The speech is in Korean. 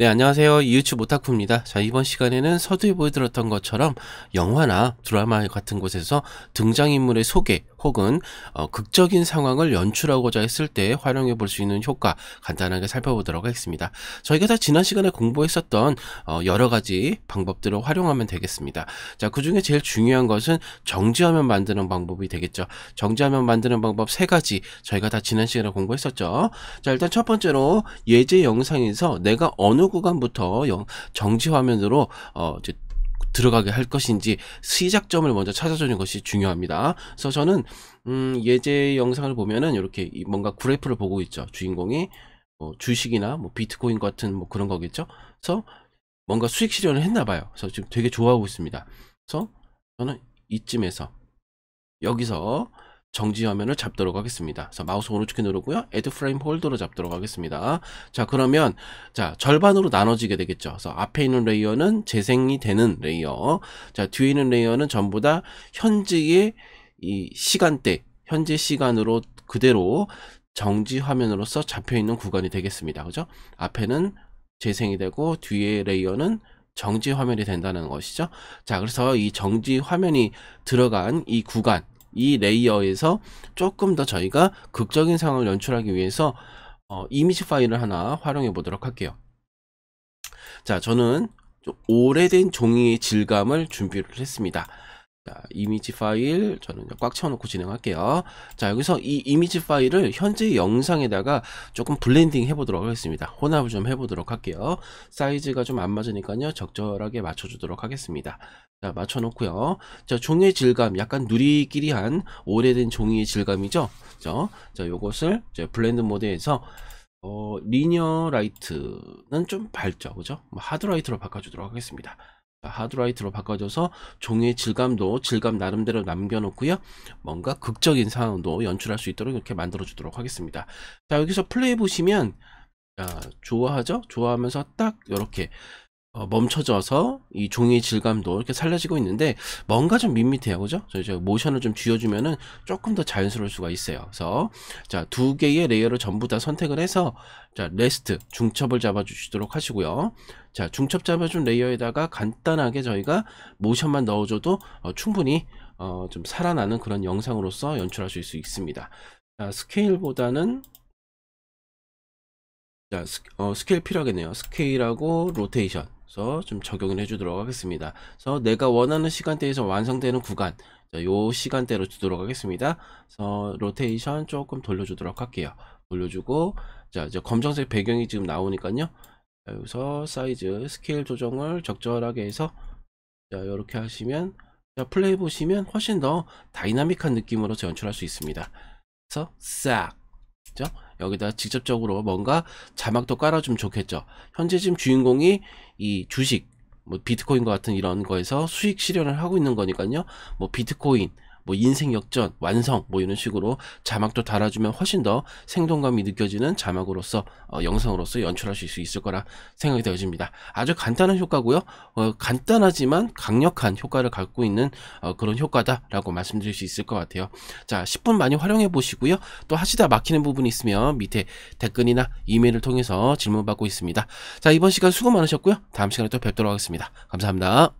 네, 안녕하세요. 이유튜브 오타쿠입니다. 자, 이번 시간에는 서두에 보여드렸던 것처럼 영화나 드라마 같은 곳에서 등장인물의 소개 혹은 어, 극적인 상황을 연출하고자 했을 때 활용해 볼 수 있는 효과 간단하게 살펴보도록 하겠습니다. 저희가 다 지난 시간에 공부했었던 어, 여러 가지 방법들을 활용하면 되겠습니다. 자, 그 중에 제일 중요한 것은 정지화면 만드는 방법이 되겠죠. 정지화면 만드는 방법 세 가지 저희가 다 지난 시간에 공부했었죠. 자, 일단 첫 번째로 예제 영상에서 내가 어느 구간부터 정지화면으로 어, 들어가게 할 것인지 시작점을 먼저 찾아주는 것이 중요합니다. 그래서 저는 음, 예제 영상을 보면은 이렇게 뭔가 그래프를 보고 있죠. 주인공이 뭐 주식이나 뭐 비트코인 같은 뭐 그런 거겠죠. 그래서 뭔가 수익 실현을 했나 봐요. 그래서 지금 되게 좋아하고 있습니다. 그래서 저는 이쯤에서 여기서 정지 화면을 잡도록 하겠습니다. 그래서 마우스 오른쪽에 누르고요. 에드 프 f 임 a 더로 잡도록 하겠습니다. 자 그러면 자 절반으로 나눠지게 되겠죠. 그래서 앞에 있는 레이어는 재생이 되는 레이어, 자 뒤에 있는 레이어는 전부 다 현재의 이 시간대, 현재 시간으로 그대로 정지 화면으로서 잡혀 있는 구간이 되겠습니다. 그죠? 앞에는 재생이 되고 뒤에 레이어는 정지 화면이 된다는 것이죠. 자, 그래서 이 정지 화면이 들어간 이 구간, 이 레이어에서 조금 더 저희가 극적인 상황을 연출하기 위해서 어, 이미지 파일을 하나 활용해 보도록 할게요. 자, 저는 좀 오래된 종이의 질감을 준비를 했습니다. 자, 이미지 파일 저는 꽉 채워놓고 진행할게요. 자 여기서 이 이미지 파일을 현재 영상에다가 조금 블렌딩 해보도록 하겠습니다. 혼합을 좀 해보도록 할게요. 사이즈가 좀 안 맞으니까요. 적절하게 맞춰주도록 하겠습니다. 자 맞춰놓고요. 자 종이의 질감 약간 누리끼리한 오래된 종이의 질감이죠. 그죠? 자 요것을 이제 블렌드 모드에서 어, 리니어 라이트는 좀 밝죠. 그죠? 뭐 하드 라이트로 바꿔주도록 하겠습니다. 하드라이트로 바꿔줘서 종이의 질감도 질감 나름대로 남겨놓고요. 뭔가 극적인 상황도 연출할 수 있도록 이렇게 만들어 주도록 하겠습니다. 자 여기서 플레이 보시면 자, 아, 좋아하죠? 좋아하면서 딱 이렇게 어, 멈춰져서 이 종이의 질감도 이렇게 살려지고 있는데 뭔가 좀 밋밋해요 그죠 제 모션을 좀 쥐어주면은 조금 더 자연스러울 수가 있어요 그래서 자두 개의 레이어를 전부 다 선택을 해서 자 레스트 중첩을 잡아 주시도록 하시고요 자 중첩 잡아준 레이어에다가 간단하게 저희가 모션만 넣어줘도 어, 충분히 어, 좀 살아나는 그런 영상으로서 연출하실 수 있습니다 자, 스케일보다는 자, 스, 어, 스케일 필요하겠네요 스케일하고 로테이션 그래서 좀 적용을 해주도록 하겠습니다 그래서 내가 원하는 시간대에서 완성되는 구간 자, 요 시간대로 주도록 하겠습니다 그래서 로테이션 조금 돌려주도록 할게요 돌려주고 자 이제 검정색 배경이 지금 나오니까요 여기서 사이즈 스케일 조정을 적절하게 해서 자 이렇게 하시면 자 플레이 보시면 훨씬 더 다이나믹한 느낌으로 연출할 수 있습니다 그래서 싹 그죠? 여기다 직접적으로 뭔가 자막도 깔아주면 좋겠죠 현재 지금 주인공이 이 주식 뭐 비트코인과 같은 이런 거에서 수익 실현을 하고 있는 거니까요 뭐 비트코인 뭐 인생 역전, 완성 뭐 이런 식으로 자막도 달아주면 훨씬 더 생동감이 느껴지는 자막으로서 어, 영상으로서 연출하실 수 있을 거라 생각이 되어집니다. 아주 간단한 효과고요. 어, 간단하지만 강력한 효과를 갖고 있는 어, 그런 효과다라고 말씀드릴 수 있을 것 같아요. 자, 10분 많이 활용해 보시고요. 또 하시다 막히는 부분이 있으면 밑에 댓글이나 이메일을 통해서 질문 받고 있습니다. 자, 이번 시간 수고 많으셨고요. 다음 시간에 또 뵙도록 하겠습니다. 감사합니다.